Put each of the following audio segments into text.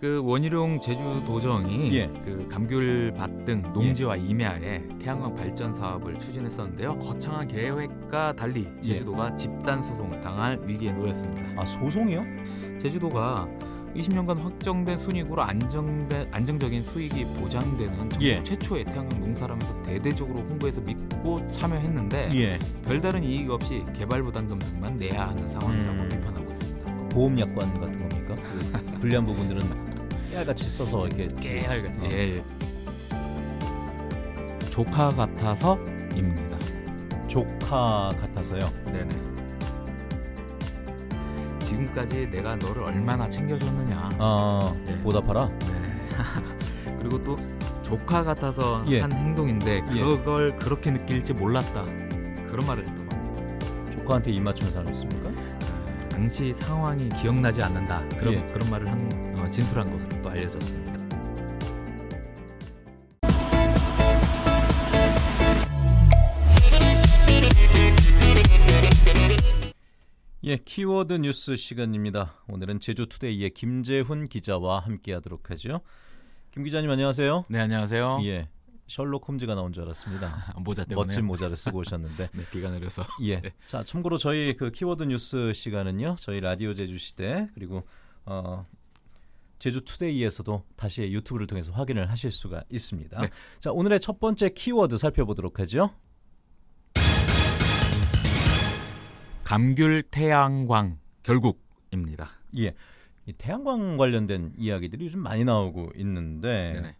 그 원희룡 제주도정이 예. 그 감귤밭 등 농지와 예. 임야에 태양광 발전 사업을 추진했었는데요. 거창한 계획과 달리 예. 제주도가 집단 소송을 당할 위기에 놓였습니다. 아 소송이요? 제주도가 20년간 확정된 순익으로 안정된 안정적인 수익이 보장되는 정부 예. 최초의 태양광 농사라면서 대대적으로 홍보해서 믿고 참여했는데 예. 별다른 이익 없이 개발 부담금 등만 내야 하는 상황이라고 음. 비판하고 있습니다. 보험 약관 같은 겁니까? 네. 불리한 부분들은 깨알같이 써서 이렇게 깨알같이 예, 예. 조카 같아서입니다. 조카 같아서요. 네네. 지금까지 내가 너를 얼마나 챙겨줬느냐. 아 네. 보답하라. 네. 그리고 또 조카 같아서 예. 한 행동인데 예. 그걸 예. 그렇게 느낄지 몰랐다. 그런 말을 했 합니다. 조카한테 입맞추는 사람 있습니까? 당시 상황이 기억나지 않는다 그런 예. 그런 말을 한, 어, 진술한 것으로 또 알려졌습니다. 예, 키워드 뉴스 시간입니다. 오늘은 제주투데이의 김재훈 기자와 함께하도록 하죠. 김 기자님 안녕하세요. 네, 안녕하세요. 예, 셜록 홈즈가 나온 줄 알았습니다. 모자 때문에 멋진 모자를 쓰고 오셨는데 네, 비가 내려서. 예. 네. 자, 참고로 저희 그 키워드 뉴스 시간은요. 저희 라디오 제주 시대 그리고 어 제주 투데이에서도 다시 유튜브를 통해서 확인을 하실 수가 있습니다. 네. 자, 오늘의 첫 번째 키워드 살펴보도록 하죠. 감귤 태양광 결국입니다. 예. 이 태양광 관련된 이야기들이 요즘 많이 나오고 있는데 네네.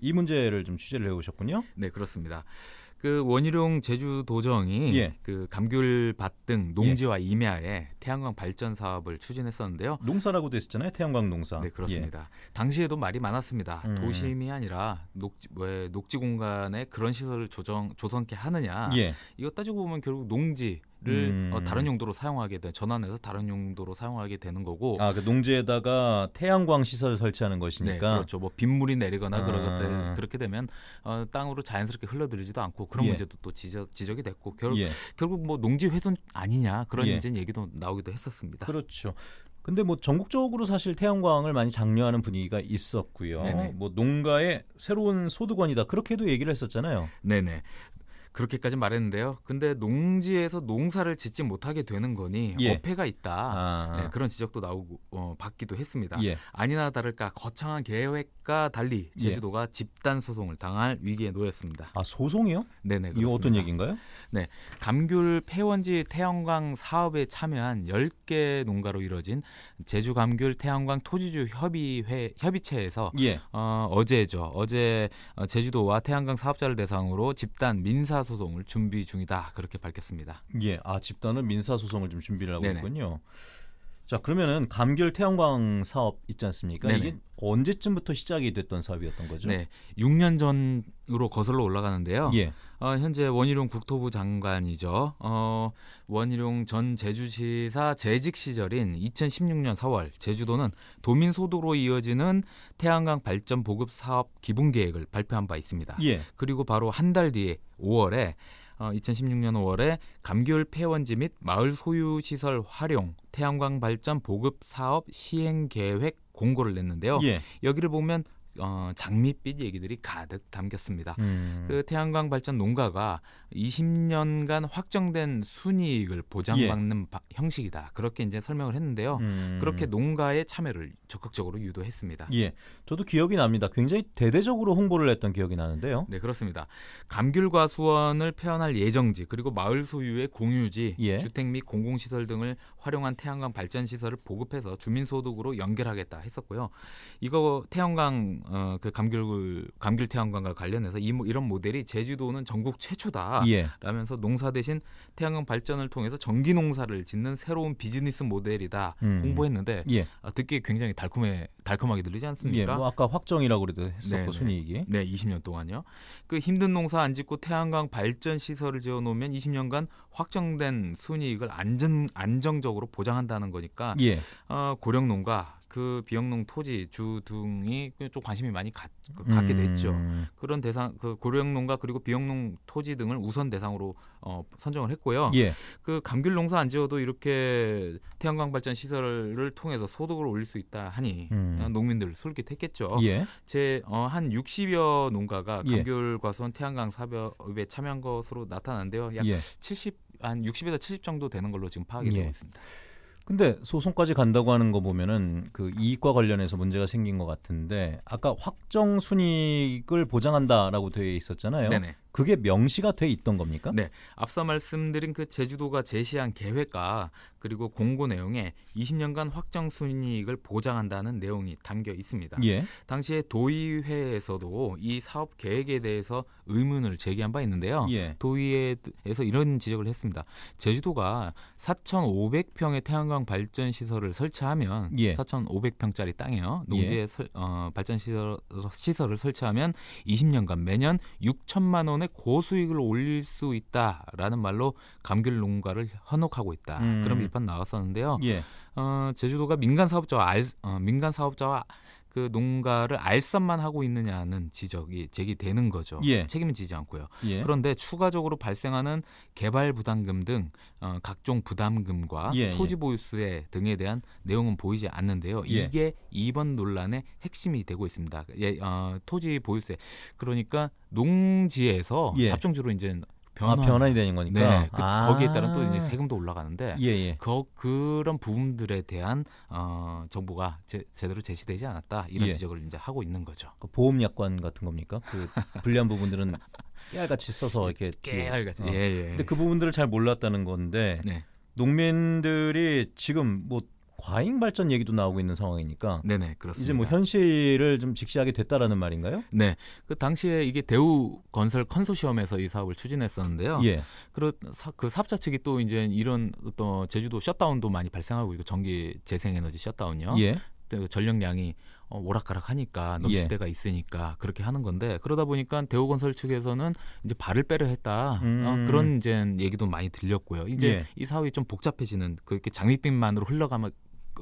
이 문제를 좀 취재를 해오셨군요. 네, 그렇습니다. 그 원희룡 제주도정이 예. 그 감귤밭 등 농지와 예. 임야에 태양광 발전 사업을 추진했었는데요. 농사라고 됐었잖아요, 태양광 농사. 네, 그렇습니다. 예. 당시에도 말이 많았습니다. 음. 도심이 아니라 녹지, 왜 뭐, 예, 녹지 공간에 그런 시설을 조정 조성케 하느냐. 예. 이거 따지고 보면 결국 농지 를 어, 음. 어, 다른 용도로 사용하게 돼 전환해서 다른 용도로 사용하게 되는 거고 아, 그 농지에다가 태양광 시설을 설치하는 것이니까 네, 그렇죠 뭐 빗물이 내리거나 아. 그러게 그렇게 되면 어, 땅으로 자연스럽게 흘러들지도 않고 그런 예. 문제도 또 지적, 지적이 됐고 결, 예. 결국 뭐 농지 훼손 아니냐 그런 예. 이제 얘기도 나오기도 했었습니다 그렇죠 근데 뭐 전국적으로 사실 태양광을 많이 장려하는 분위기가 있었고요. 네네. 뭐 농가의 새로운 소득원이다 그렇게도 얘기를 했었잖아요. 네네. 그렇게까지 말했는데요. 근데 농지에서 농사를 짓지 못하게 되는 거니 예. 어폐가 있다 아. 네, 그런 지적도 나오고 어, 받기도 했습니다. 예. 아니나 다를까 거창한 계획과 달리 예. 제주도가 예. 집단 소송을 당할 위기에 놓였습니다. 아 소송이요? 네네. 그렇습니다. 이거 어떤 얘기인가요? 네, 감귤 폐원지 태양광 사업에 참여한 10개 농가로 이뤄진 제주 감귤 태양광 토지주 협의회 협의체에서 예. 어, 어제죠. 어제 어, 제주도와 태양광 사업자를 대상으로 집단 민사 소송을 준비 중이다 그렇게 밝혔습니다. 예, 아 집단은 민사 소송을 좀 준비를 하고 네네. 있군요. 자 그러면은 감귤 태양광 사업 있지 않습니까? 네네. 이게 언제쯤부터 시작이 됐던 사업이었던 거죠? 네, 6년 전으로 거슬러 올라가는데요. 예. 어, 현재 원희룡 국토부 장관이죠. 어, 원희룡 전 제주시사 재직 시절인 2016년 4월 제주도는 도민 소도로 이어지는 태양광 발전 보급 사업 기본 계획을 발표한 바 있습니다. 예. 그리고 바로 한 달 뒤에 5월에 어, 2016년 5월에 감귤 폐원지 및 마을 소유 시설 활용 태양광 발전 보급 사업 시행 계획 공고를 냈는데요. 예. 여기를 보면 어, 장밋빛 얘기들이 가득 담겼습니다. 음. 그 태양광 발전 농가가 20년간 확정된 순이익을 보장받는 예. 형식이다. 그렇게 이제 설명을 했는데요. 음. 그렇게 농가의 참여를 적극적으로 유도했습니다. 예, 저도 기억이 납니다. 굉장히 대대적으로 홍보를 했던 기억이 나는데요. 네, 그렇습니다. 감귤과 수원을 표현할 예정지 그리고 마을 소유의 공유지, 예. 주택 및 공공시설 등을 활용한 태양광 발전 시설을 보급해서 주민 소득으로 연결하겠다 했었고요. 이거 태양광 어, 그 감귤 감귤 태양광과 관련해서 이, 이런 모델이 제주도는 전국 최초다 예. 라면서 농사 대신 태양광 발전을 통해서 전기 농사를 짓는 새로운 비즈니스 모델이다 음. 홍보했는데 예. 아, 듣기 굉장히 달콤해 달콤하게 들리지 않습니까? 예, 뭐 아까 확정이라고 그래도 했었고 네 순이익이 네 20년 동안요. 그 힘든 농사 안 짓고 태양광 발전 시설을 지어 놓으면 20년간 확정된 순이익을 안전 안정적으로 보장한다는 거니까 예. 어, 고령 농가 그 비영농 토지 주 등이 좀 관심이 많이 가, 그 음. 갖게 됐죠. 음. 그런 대상 그 고령 농가 그리고 비영농 토지 등을 우선 대상으로 어, 선정을 했고요. 예. 그 감귤 농사 안 지어도 이렇게 태양광 발전 시설을 통해서 소득을 올릴 수 있다 하니 음. 어, 농민들 솔깃했겠죠. 예. 제한 어, 60여 농가가 예. 감귤 과선 태양광 사업에 참여한 것으로 나타난데요. 약 예. 70한 60에서 70 정도 되는 걸로 지금 파악이 되고 예. 있습니다. 근데 소송까지 간다고 하는 거 보면은 그 이익과 관련해서 문제가 생긴 것 같은데 아까 확정 순이익을 보장한다라고 되어 있었잖아요. 네네. 그게 명시가 돼 있던 겁니까? 네. 앞서 말씀드린 그 제주도가 제시한 계획과 그리고 공고 내용에 20년간 확정 순이익을 보장한다는 내용이 담겨 있습니다. 예. 당시에 도의회에서도 이 사업 계획에 대해서 의문을 제기한 바 있는데요. 예. 도의회에서 이런 지적을 했습니다. 제주도가 4,500평의 태양광 발전 시설을 설치하면 예. 4,500평짜리 땅에요. 예. 농지에 설, 어, 발전 시설, 시설을 설치하면 20년간 매년 6천만 원 때문에 고수익을 올릴 수 있다라는 말로 감귤 농가를 현혹하고 있다. 음. 그런 비판 나왔었는데요. 예. 어, 제주도가 민간 사업자와 알, 어, 민간 사업자와 그 농가를 알선만 하고 있느냐는 지적이 제기되는 거죠. 예. 책임 지지 않고요. 예. 그런데 추가적으로 발생하는 개발 부담금 등 어, 각종 부담금과 예. 예. 토지 보유세 등에 대한 내용은 보이지 않는데요. 예. 이게 이번 논란의 핵심이 되고 있습니다. 예, 어, 토지 보유세 그러니까 농지에서 예. 잡종주로 이제 변환. 아, 변환이 되는 거니까. 네. 그, 아. 거기에 따른 또 이제 아. 세금도 올라가는데 예, 예. 그, 그런 부분들에 대한 어, 정보가 제, 제대로 제시되지 않았다 이런 예. 지적을 이제 하고 있는 거죠. 그 보험 약관 같은 겁니까? 그 불리한 부분들은 깨알같이 써서 이렇게 깨알같이. 어. 예, 예. 근데 그 부분들을 잘 몰랐다는 건데 네. 농민들이 지금 뭐 과잉 발전 얘기도 나오고 있는 상황이니까 네네 그렇습니다. 이제 뭐 현실을 좀 직시하게 됐다라는 말인가요? 네. 그 당시에 이게 대우 건설 컨소시엄에서 이 사업을 추진했었는데요. 예. 그그 그 사업자 측이 또 이제 이런 어떤 제주도 셧다운도 많이 발생하고 이거 전기 재생에너지 셧다운요. 예. 그 전력량이 어, 오락가락하니까 넘칠 예. 때가 있으니까 그렇게 하는 건데 그러다 보니까 대우건설 측에서는 이제 발을 빼려 했다 음. 어, 그런 이제 얘기도 많이 들렸고요. 이제 예. 이 사업이 좀 복잡해지는 그렇게 장밋빛만으로 흘러가면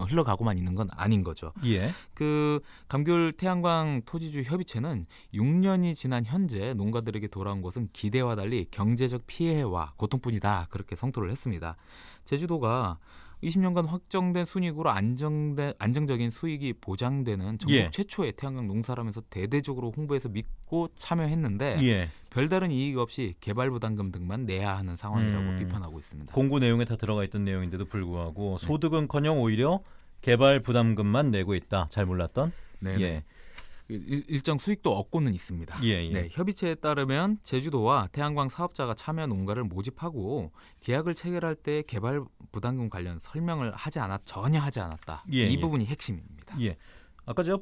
흘러가고만 있는 건 아닌 거죠. 예. 그 감귤 태양광 토지주 협의체는 6년이 지난 현재 농가들에게 돌아온 것은 기대와 달리 경제적 피해와 고통뿐이다 그렇게 성토를 했습니다. 제주도가 20년간 확정된 순익으로 안정된 안정적인 수익이 보장되는 전국 예. 최초의 태양광 농사라면서 대대적으로 홍보해서 믿고 참여했는데 예. 별다른 이익 없이 개발 부담금 등만 내야 하는 상황이라고 음, 비판하고 있습니다. 공고 내용에 다 들어가 있던 내용인데도 불구하고 네. 소득은커녕 오히려 개발 부담금만 내고 있다. 잘 몰랐던. 네. 예. 일정 수익도 얻고는 있습니다. 예, 예. 네, 협의체에 따르면 제주도와 태양광 사업자가 참여 농가를 모집하고 계약을 체결할 때 개발 부담금 관련 설명을 하지 않았 전혀 하지 않았다. 예, 이 예. 부분이 핵심입니다. 예. 아까 제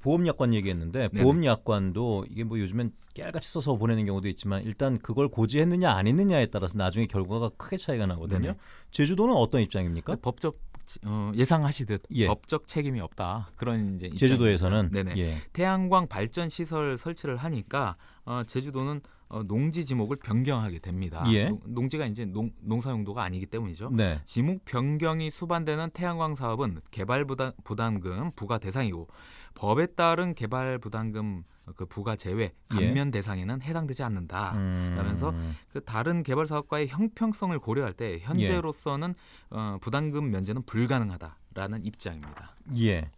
보험약관 얘기했는데 네네. 보험약관도 이게 뭐 요즘엔 깨알같이 써서 보내는 경우도 있지만 일단 그걸 고지했느냐 안 했느냐에 따라서 나중에 결과가 크게 차이가 나거든요. 네네. 제주도는 어떤 입장입니까? 법적 어, 예상하시듯 예. 법적 책임이 없다 그런 이제 제주도에서는 예. 태양광 발전 시설 설치를 하니까 어, 제주도는 어, 농지 지목을 변경하게 됩니다. 예. 농, 지가 이제 농, 농사 용도가 아니기 때문이죠. 네. 지목 변경이 수반되는 태양광 사업은 개발 부담, 부담금 부과 대상이고 법에 따른 개발 부담금 그 부가 제외 예. 감면 예. 대상에는 해당되지 않는다라면서 음. 그 다른 개발 사업과의 형평성을 고려할 때 현재로서는 예. 어, 부담금 면제는 불가능하다라는 입장입니다. 예.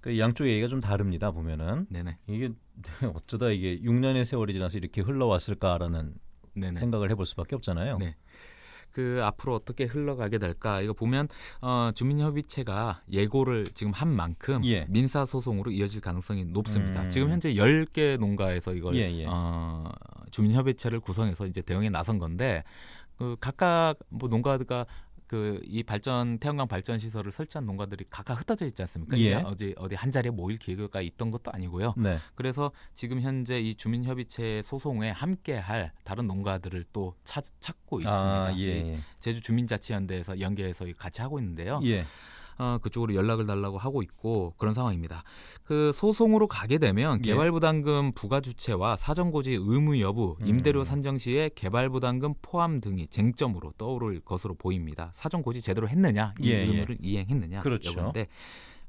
그 양쪽 얘기가 좀 다릅니다 보면은 네네. 이게 어쩌다 이게 6년의 세월이 지나서 이렇게 흘러왔을까라는 네네. 생각을 해볼 수밖에 없잖아요. 네. 그 앞으로 어떻게 흘러가게 될까 이거 보면 어, 주민협의체가 예고를 지금 한 만큼 예. 민사 소송으로 이어질 가능성이 높습니다. 음. 지금 현재 1 0개 농가에서 이걸 예, 예. 어, 주민협의체를 구성해서 이제 대응에 나선 건데 그 각각 뭐 농가가 그이 발전 태양광 발전 시설을 설치한 농가들이 각각 흩어져 있지 않습니까? 예. 어디 어디 한 자리에 모일 기회가 있던 것도 아니고요. 네. 그래서 지금 현재 이 주민협의체 소송에 함께할 다른 농가들을 또 찾, 찾고 아, 있습니다. 아, 예. 제주 주민자치연대에서 연계해서 같이 하고 있는데요. 예. 어, 그쪽으로 연락을 달라고 하고 있고 그런 상황입니다. 그 소송으로 가게 되면 예. 개발부담금 부과 주체와 사전고지 의무 여부, 음. 임대료 산정 시에 개발부담금 포함 등이 쟁점으로 떠오를 것으로 보입니다. 사전고지 제대로 했느냐, 이 예, 의무를 예. 이행했느냐 그렇죠. 여부인데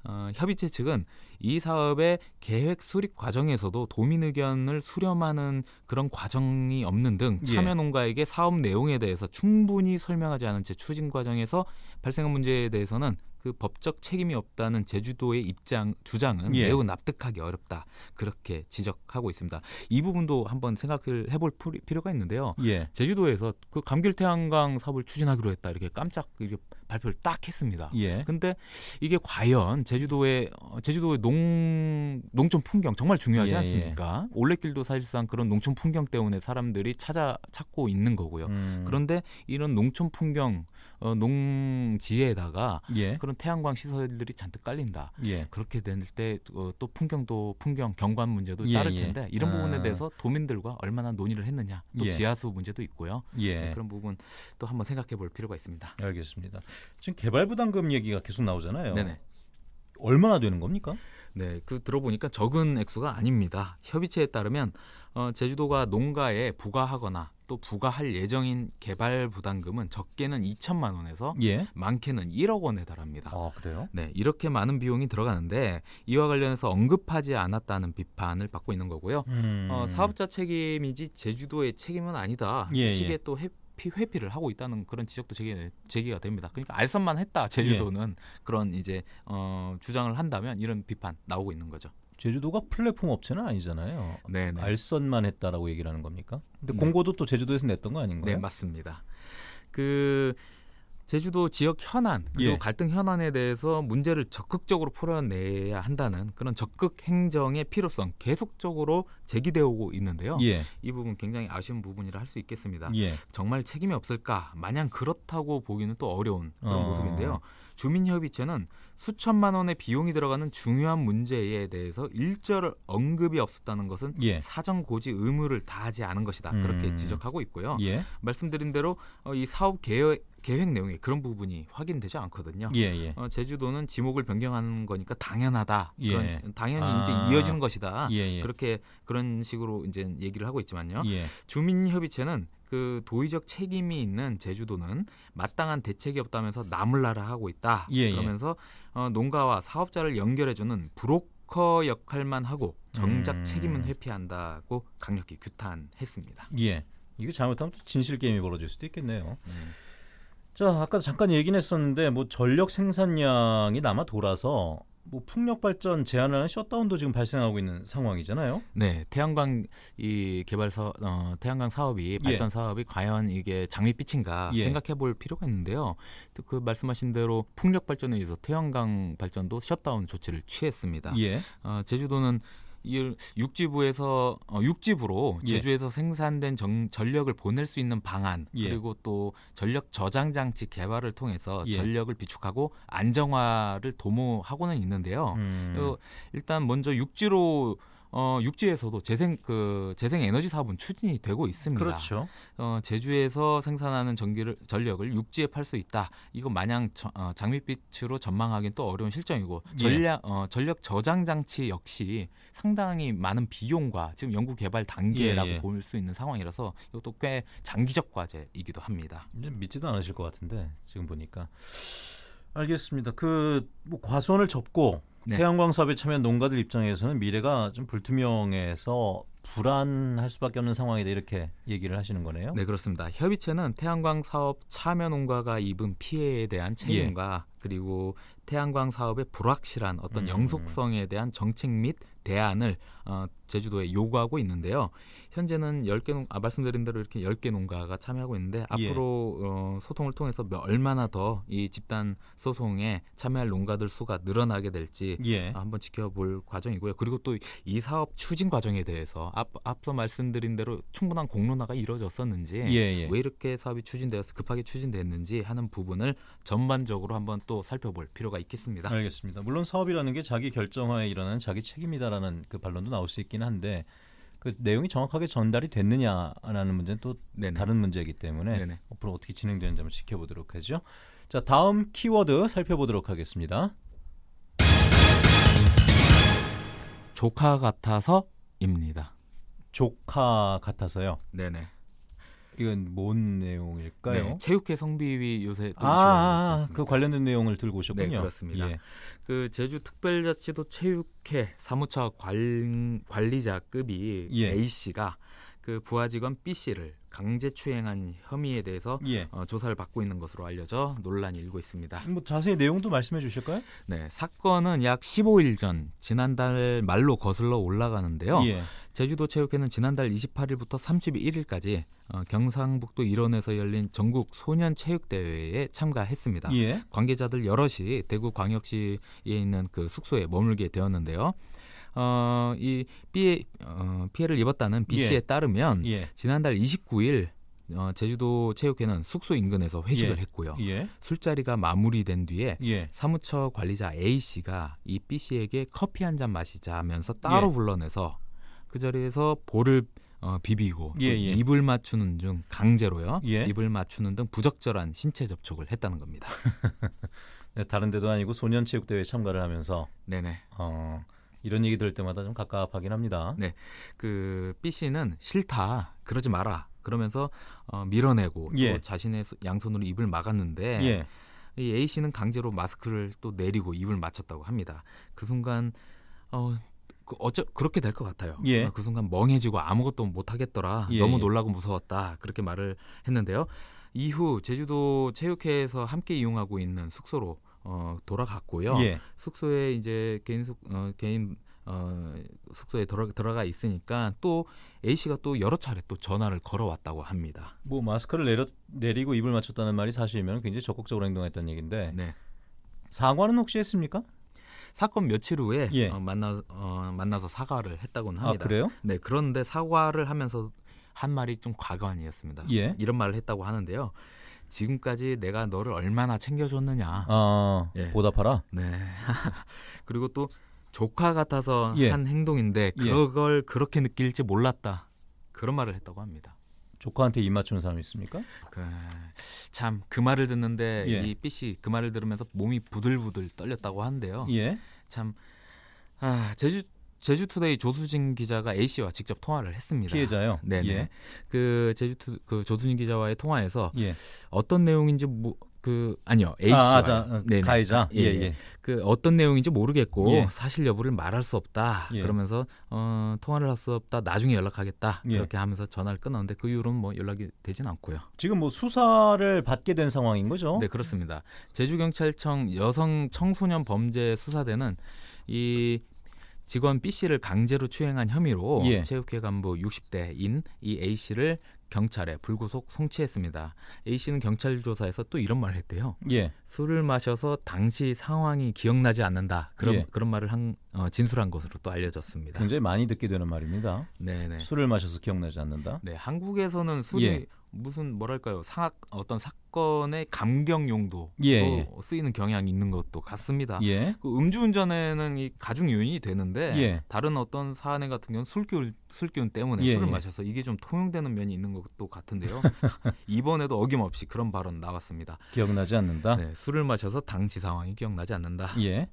어, 협의체 측은 이 사업의 계획 수립 과정에서도 도민 의견을 수렴하는 그런 과정이 없는 등 예. 참여 농가에게 사업 내용에 대해서 충분히 설명하지 않은 채 추진 과정에서 발생한 문제에 대해서는 그 법적 책임이 없다는 제주도의 입장 주장은 예. 매우 납득하기 어렵다 그렇게 지적하고 있습니다. 이 부분도 한번 생각을 해볼 필요가 있는데요. 예. 제주도에서 그 감귤태양광 사업을 추진하기로 했다 이렇게 깜짝 이렇게 발표를 딱 했습니다. 예. 근데 이게 과연 제주도의 어, 제주도의 농 농촌 풍경 정말 중요하지 예, 예. 않습니까? 올레길도 사실상 그런 농촌 풍경 때문에 사람들이 찾아 찾고 있는 거고요. 음. 그런데 이런 농촌 풍경 어, 농지에다가 예. 그런 건물 태양광 시설들이 잔뜩 깔린다. 예. 그렇게 될 때또 어, 풍경도 풍경 경관 문제도 예, 따를 예. 텐데 이런 아. 부분에 대해서 도민들과 얼마나 논의를 했느냐. 또 예. 지하수 문제도 있고요. 예. 네, 그런 부분 또 한번 생각해 볼 필요가 있습니다. 알겠습니다. 지금 개발 부담금 얘기가 계속 나오잖아요. 네네. 얼마나 되는 겁니까? 네, 그 들어보니까 적은 액수가 아닙니다. 협의체에 따르면 어, 제주도가 농가에 부과하거나 또 부과할 예정인 개발 부담금은 적게는 2천만 원에서 예. 많게는 1억 원에 달합니다. 아, 그래요? 네, 이렇게 많은 비용이 들어가는데 이와 관련해서 언급하지 않았다는 비판을 받고 있는 거고요. 음. 어, 사업자 책임이지 제주도의 책임은 아니다. 예, 식의 예. 또 해, 회피, 를 하고 있다는 그런 지적도 제기, 가 됩니다. 그러니까 알선만 했다 제주도는 예. 그런 이제 어, 주장을 한다면 이런 비판 나오고 있는 거죠. 제주도가 플랫폼 업체는 아니잖아요. 네 알선만 했다라고 얘기를 하는 겁니까? 근데 네. 공고도 또 제주도에서 냈던 거 아닌가요? 네, 맞습니다. 그 제주도 지역 현안 그리고 예. 갈등 현안에 대해서 문제를 적극적으로 풀어내야 한다는 그런 적극 행정의 필요성 계속적으로 제기되어 오고 있는데요. 예. 이 부분 굉장히 아쉬운 부분이라 할 수 있겠습니다. 예. 정말 책임이 없을까? 마냥 그렇다고 보기는 또 어려운 그런 어... 모습인데요. 주민협의체는 수천만 원의 비용이 들어가는 중요한 문제에 대해서 일절 언급이 없었다는 것은 예. 사전 고지 의무를 다하지 않은 것이다. 그렇게 음. 지적하고 있고요. 예. 말씀드린 대로 어, 이 사업 계획 계획 내용에 그런 부분이 확인되지 않거든요. 예, 예. 어, 제주도는 지목을 변경하는 거니까 당연하다. 예. 그런, 당연히 아. 이제 이어지는 것이다. 예예. 예. 그렇게 그런 식으로 이제 얘기를 하고 있지만요. 예. 주민협의체는 그 도의적 책임이 있는 제주도는 마땅한 대책이 없다면서 나물나라 하고 있다. 예, 예. 그러면서 어, 농가와 사업자를 연결해주는 브로커 역할만 하고 정작 음. 책임은 회피한다고 강력히 규탄했습니다. 예. 이거 잘못하면 진실 게임이 벌어질 수도 있겠네요. 음. 자, 아까 잠깐 얘기는 했었는데 뭐 전력 생산량이 남아 돌아서 뭐 풍력 발전 제한 하는 셧다운도 지금 발생하고 있는 상황이잖아요. 네, 태양광 이 개발 사 어, 태양광 사업이 예. 발전 예. 사업이 과연 이게 장밋빛인가 예. 생각해볼 필요가 있는데요. 그 말씀하신 대로 풍력 발전에 의해서 태양광 발전도 셧다운 조치를 취했습니다. 예. 어, 제주도는 이 육지부에서 어, 육지부로 예. 제주에서 예. 생산된 정, 전력을 보낼 수 있는 방안 예. 그리고 또 전력 저장 장치 개발을 통해서 예. 전력을 비축하고 안정화를 도모하고는 있는데요. 음. 어, 일단 먼저 육지로 어, 육지에서도 재생 그 재생 에너지 사업은 추진이 되고 있습니다. 그렇죠. 어, 제주에서 생산하는 전기를 전력을 육지에 팔 수 있다. 이거 마냥 저, 어, 장밋빛으로 전망하기는 또 어려운 실정이고 예. 전략 예. 어, 전력 저장 장치 역시 상당히 많은 비용과 지금 연구 개발 단계라고 예, 예. 볼수 있는 상황이라서 이것도 꽤 장기적 과제이기도 합니다. 믿지도 않으실 것 같은데 지금 보니까 알겠습니다. 그뭐 과수원을 접고 네. 태양광 사업에 참여한 농가들 입장에서는 미래가 좀 불투명해서 불안할 수밖에 없는 상황이다 이렇게 얘기를 하시는 거네요. 네 그렇습니다. 협의체는 태양광 사업 참여 농가가 입은 피해에 대한 책임과 예. 그리고 태양광 사업의 불확실한 어떤 음. 영속성에 대한 정책 및 대안을 어, 제주도에 요구하고 있는데요. 현재는 10개 농, 아, 말씀드린 대로 이렇게 10개 농가가 참여하고 있는데 예. 앞으로 예. 어, 소통을 통해서 얼마나 더 이 집단 소송에 참여할 농가들 수가 늘어나게 될지 예. 한번 지켜볼 과정이고요. 그리고 또 이 사업 추진 과정에 대해서 앞, 앞서 말씀드린 대로 충분한 공론화가 이루어졌었는지 예, 예. 왜 이렇게 사업이 추진되어서 급하게 추진됐는지 하는 부분을 전반적으로 한번 또또 살펴볼 필요가 있겠습니다. 알겠습니다. 물론 사업이라는 게 자기 결정하에 일어나는 자기 책임이다라는 그 반론도 나올 수 있긴 한데 그 내용이 정확하게 전달이 됐느냐라는 문제는 또 네네. 다른 문제이기 때문에 네네. 앞으로 어떻게 진행되는지 한번 지켜보도록 하죠. 자, 다음 키워드 살펴보도록 하겠습니다. 조카 같아서입니다. 조카 같아서요. 네네. 이건 뭔 내용일까요? 네, 체육회 성비위 요새 또 아, 아, 아 그 관련된 내용을 들고 오셨군요. 네, 그렇습니다. 예. 그 제주 특별자치도 체육회 사무처 관, 관리자급이 예. A 씨가 그 부하 직원 B 씨를 강제추행한 혐의에 대해서 예. 어, 조사를 받고 있는 것으로 알려져 논란이 일고 있습니다. 뭐 자세히 내용도 말씀해 주실까요? 네, 사건은 약 15일 전 지난달 말로 거슬러 올라가는데요. 예. 제주도 체육회는 지난달 28일부터 31일까지 어, 경상북도 일원에서 열린 전국 소년 체육 대회에 참가했습니다. 예. 관계자들 여럿이 대구 광역시에 있는 그 숙소에 머물게 되었는데요. 어, 이 피해, 어, 피해를 입었다는 B 씨에 예. 따르면 예. 지난달 29일 어, 제주도 체육회는 숙소 인근에서 회식을 예. 했고요. 예. 술자리가 마무리된 뒤에 예. 사무처 관리자 A 씨가 이 B 씨에게 커피 한 잔 마시자 하면서 예. 따로 불러내서 그 자리에서 볼을 어, 비비고 예, 예. 입을 맞추는 중 강제로요. 입을 맞추는 등 부적절한 신체 접촉을 했다는 겁니다. 네, 다른 데도 아니고 소년 체육 대회 참가를 하면서 네네. 어, 이런 얘기 들을 때마다 좀 갑갑하긴 합니다. 네, 그 B 씨는 싫다, 그러지 마라 그러면서 어, 밀어내고 예. 또 자신의 양손으로 입을 막았는데 예. 이 A 씨는 강제로 마스크를 또 내리고 입을 맞췄다고 합니다. 그 순간 어, 그 어쩌 그렇게 될 것 같아요. 예. 아, 그 순간 멍해지고 아무것도 못 하겠더라. 예. 너무 예. 놀라고 무서웠다. 그렇게 말을 했는데요. 이후 제주도 체육회에서 함께 이용하고 있는 숙소로 어, 돌아갔고요. 예. 숙소에 이제 개인 숙 어, 개인 어, 숙소에 들어, 들어가 있으니까 또 A 씨가 또 여러 차례 또 전화를 걸어왔다고 합니다. 뭐 마스크를 내려, 내리고 입을 맞췄다는 말이 사실이면 굉장히 적극적으로 행동했다는 얘긴데 네. 사과는 혹시 했습니까? 사건 며칠 후에 예. 어, 만나 어, 만나서 사과를 했다고는 아, 합니다. 아, 그래요? 네 그런데 사과를 하면서 한 말이 좀과거아니었습니다 예. 이런 말을 했다고 하는데요. 지금까지 내가 너를 얼마나 챙겨줬느냐. 아, 예. 보답하라. 네. 그리고 또 조카 같아서 예. 한 행동인데 예. 그걸 예. 그렇게 느낄지 몰랐다. 그런 말을 했다고 합니다. 조카한테 입 맞추는 사람이 있습니까? 그, 참그 말을 듣는데 예. 이 B 씨그 말을 들으면서 몸이 부들부들 떨렸다고 한대요 예. 참 아, 제주 제주투데이 조수진 기자가 A 씨와 직접 통화를 했습니다. 피해자요? 네, 예. 그 제주투 그 조수진 기자와의 통화에서 예. 어떤 내용인지 뭐, 그 아니요 A 씨 아, 아, 네, 가해자 아, 예, 예, 예, 예. 그 어떤 내용인지 모르겠고 예. 사실 여부를 말할 수 없다 예. 그러면서 어, 통화를 할 수 없다 나중에 연락하겠다 예. 그렇게 하면서 전화를 끊었는데 그 이후로는 뭐 연락이 되진 않고요. 지금 뭐 수사를 받게 된 상황인 거죠? 네 그렇습니다. 제주 경찰청 여성 청소년 범죄 수사대는 이 직원 B 씨를 강제로 추행한 혐의로 예. 체육회 간부 60대인 이 A 씨를 경찰에 불구속 송치했습니다. A 씨는 경찰 조사에서 또 이런 말을 했대요. 예. 술을 마셔서 당시 상황이 기억나지 않는다. 그런 예. 그런 말을 한 어, 진술한 것으로 또 알려졌습니다. 굉장히 많이 듣게 되는 말입니다. 네네. 술을 마셔서 기억나지 않는다. 네, 한국에서는 술이 예. 무슨 뭐랄까요 사, 어떤 사건의 감경 용도로 예. 뭐 쓰이는 경향이 있는 것도 같습니다. 예. 그 음주운전에는 이 가중 요인이 되는데 예. 다른 어떤 사안에 같은 경우는 술기운 술기운 때문에 예, 술을 예. 마셔서 이게 좀 통용되는 면이 있는 것도 같은데요. 이번에도 어김없이 그런 발언 나왔습니다. 기억나지 않는다. 네, 술을 마셔서 당시 상황이 기억나지 않는다. 예.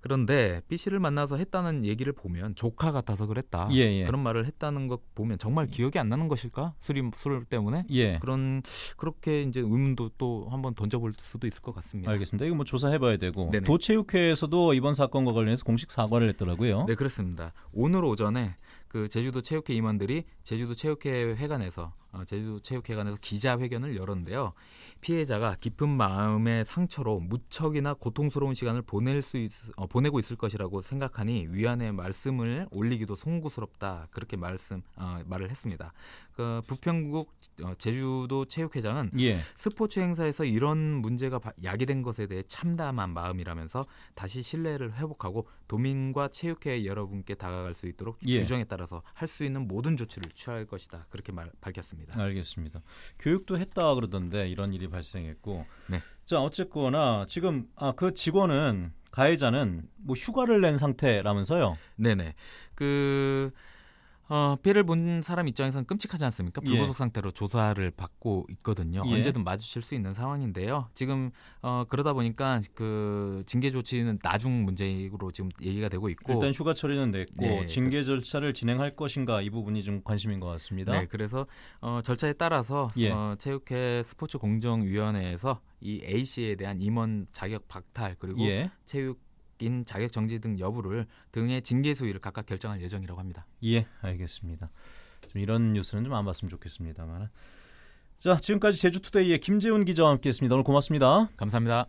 그런데 B 씨를 만나서 했다는 얘기를 보면 조카 같아서 그랬다 예, 예. 그런 말을 했다는 것 보면 정말 예. 기억이 안 나는 것일까 술이 술 때문에 예. 그런 그렇게 이제 의문도 또 한번 던져볼 수도 있을 것 같습니다. 알겠습니다. 이거 뭐 조사해봐야 되고 네네. 도체육회에서도 이번 사건과 관련해서 공식 사과를 했더라고요. 네 그렇습니다. 오늘 오전에 그 제주도 체육회 임원들이 제주도 체육회 회관에서 어, 제주체육회관에서 기자회견을 열었는데요. 피해자가 깊은 마음의 상처로 무척이나 고통스러운 시간을 보낼 수 있, 어, 보내고 있을 것이라고 생각하니 위안의 말씀을 올리기도 송구스럽다 그렇게 말씀 어, 말을 했습니다. 그 부평국 어, 제주도 체육회장은 예. 스포츠 행사에서 이런 문제가 야기된 것에 대해 참담한 마음이라면서 다시 신뢰를 회복하고 도민과 체육회 여러분께 다가갈 수 있도록 예. 규정에 따라서 할 수 있는 모든 조치를 취할 것이다 그렇게 말, 밝혔습니다. 생니다 알겠습니다. 교육도 했다 그러던데 이런 일이 발생했고. 네. 자, 어쨌거나 지금 아, 그 직원은 가해자는 뭐 휴가를 낸 상태라면서요. 네네. 그 어, 피해를 본 사람 입장에선 끔찍하지 않습니까? 예. 불구속 예. 상태로 조사를 받고 있거든요. 예. 언제든 마주칠 수 있는 상황인데요. 지금 어, 그러다 보니까 그 징계 조치는 나중 문제로 지금 얘기가 되고 있고 일단 휴가 처리는 됐고 예. 징계 절차를 진행할 것인가 이 부분이 좀 관심인 것 같습니다. 네, 그래서 어, 절차에 따라서 예. 어, 체육회 스포츠 공정위원회에서 이 A 씨에 대한 임원 자격 박탈 그리고 예. 체육 바뀐 자격 정지 등 여부를 등의 징계 수위를 각각 결정할 예정이라고 합니다. 예, 알겠습니다. 좀 이런 뉴스는 좀 안 봤으면 좋겠습니다만. 자, 지금까지 제주투데이의 김재훈 기자와 함께했습니다. 오늘 고맙습니다. 감사합니다.